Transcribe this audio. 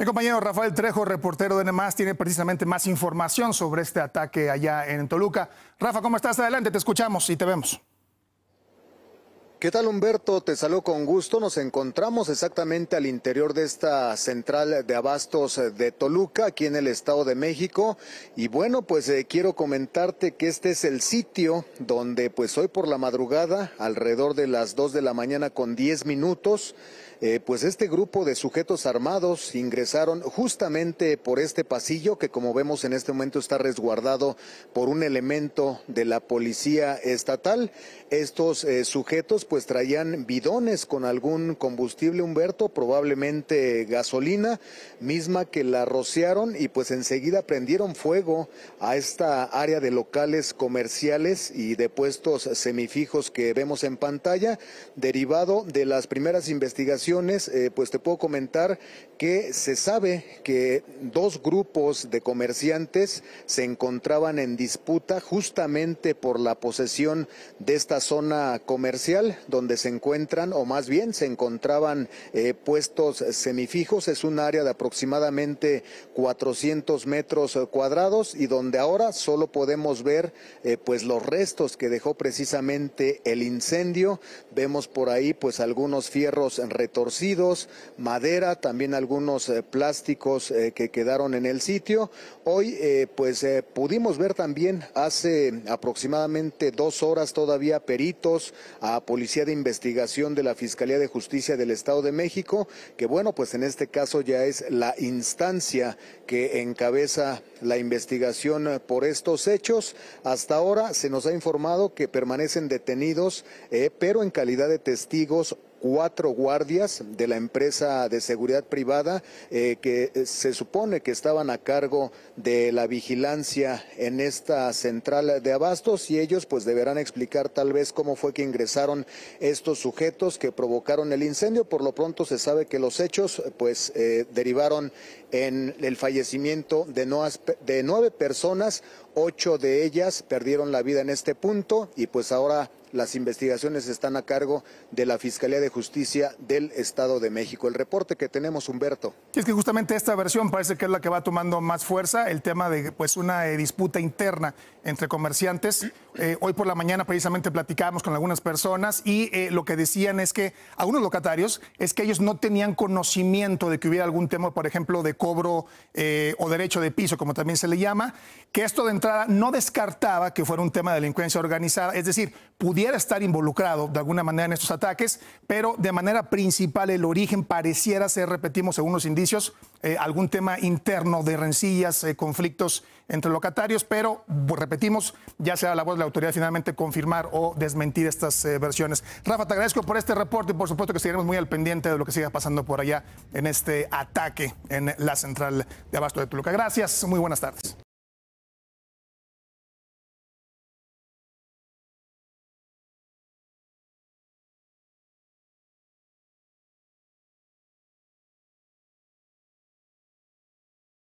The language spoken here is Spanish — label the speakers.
Speaker 1: Mi compañero Rafael Trejo, reportero de NMAS, tiene precisamente más información sobre este ataque allá en Toluca. Rafa, ¿cómo estás? Adelante, te escuchamos y te vemos.
Speaker 2: ¿Qué tal Humberto? Te saludo con gusto. Nos encontramos exactamente al interior de esta central de abastos eh, de Toluca, aquí en el Estado de México. Y bueno, pues eh, quiero comentarte que este es el sitio donde pues hoy por la madrugada, alrededor de las dos de la mañana con 10 minutos, eh, pues este grupo de sujetos armados ingresaron justamente por este pasillo que como vemos en este momento está resguardado por un elemento de la policía estatal. Estos sujetos pues traían bidones con algún combustible, Humberto, probablemente gasolina, misma que la rociaron y pues enseguida prendieron fuego a esta área de locales comerciales y de puestos semifijos que vemos en pantalla. Derivado de las primeras investigaciones, eh, pues te puedo comentar que se sabe que dos grupos de comerciantes se encontraban en disputa justamente por la posesión de esta zona comercial donde se encuentran, o más bien se encontraban eh, puestos semifijos. Es un área de aproximadamente 400 metros eh, cuadrados y donde ahora solo podemos ver eh, pues los restos que dejó precisamente el incendio. Vemos por ahí pues algunos fierros retorcidos, madera, también algunos plásticos que quedaron en el sitio. Hoy pues pudimos ver también hace aproximadamente dos horas todavía peritos a de Investigación de la Fiscalía de Justicia del Estado de México, que bueno, pues en este caso ya es la instancia que encabeza la investigación por estos hechos. Hasta ahora se nos ha informado que permanecen detenidos, eh, pero en calidad de testigos cuatro guardias de la empresa de seguridad privada eh, que eh, se supone que estaban a cargo de la vigilancia en esta central de abastos y ellos pues deberán explicar tal vez cómo fue que ingresaron estos sujetos que provocaron el incendio. Por lo pronto se sabe que los hechos pues eh, derivaron en el fallecimiento de, de nueve personas, ocho de ellas perdieron la vida en este punto y pues ahora las investigaciones están a cargo de la Fiscalía de Justicia del Estado de México. El reporte que tenemos, Humberto.
Speaker 1: Es que justamente esta versión parece que es la que va tomando más fuerza, el tema de pues una eh, disputa interna entre comerciantes. Eh, hoy por la mañana precisamente platicábamos con algunas personas y eh, lo que decían es que algunos locatarios es que ellos no tenían conocimiento de que hubiera algún tema, por ejemplo, de cobro o derecho de piso, como también se le llama, que esto de entrada no descartaba que fuera un tema de delincuencia organizada, es decir, pudiera estar involucrado de alguna manera en estos ataques, pero de manera principal el origen pareciera ser, repetimos, según los indicios, eh, algún tema interno de rencillas, eh, conflictos entre locatarios, pero pues, repetimos, ya sea la voz de la autoridad finalmente confirmar o desmentir estas eh, versiones. Rafa, te agradezco por este reporte y por supuesto que seguiremos muy al pendiente de lo que siga pasando por allá en este ataque en la central de Abasto de Toluca. Gracias, muy buenas tardes.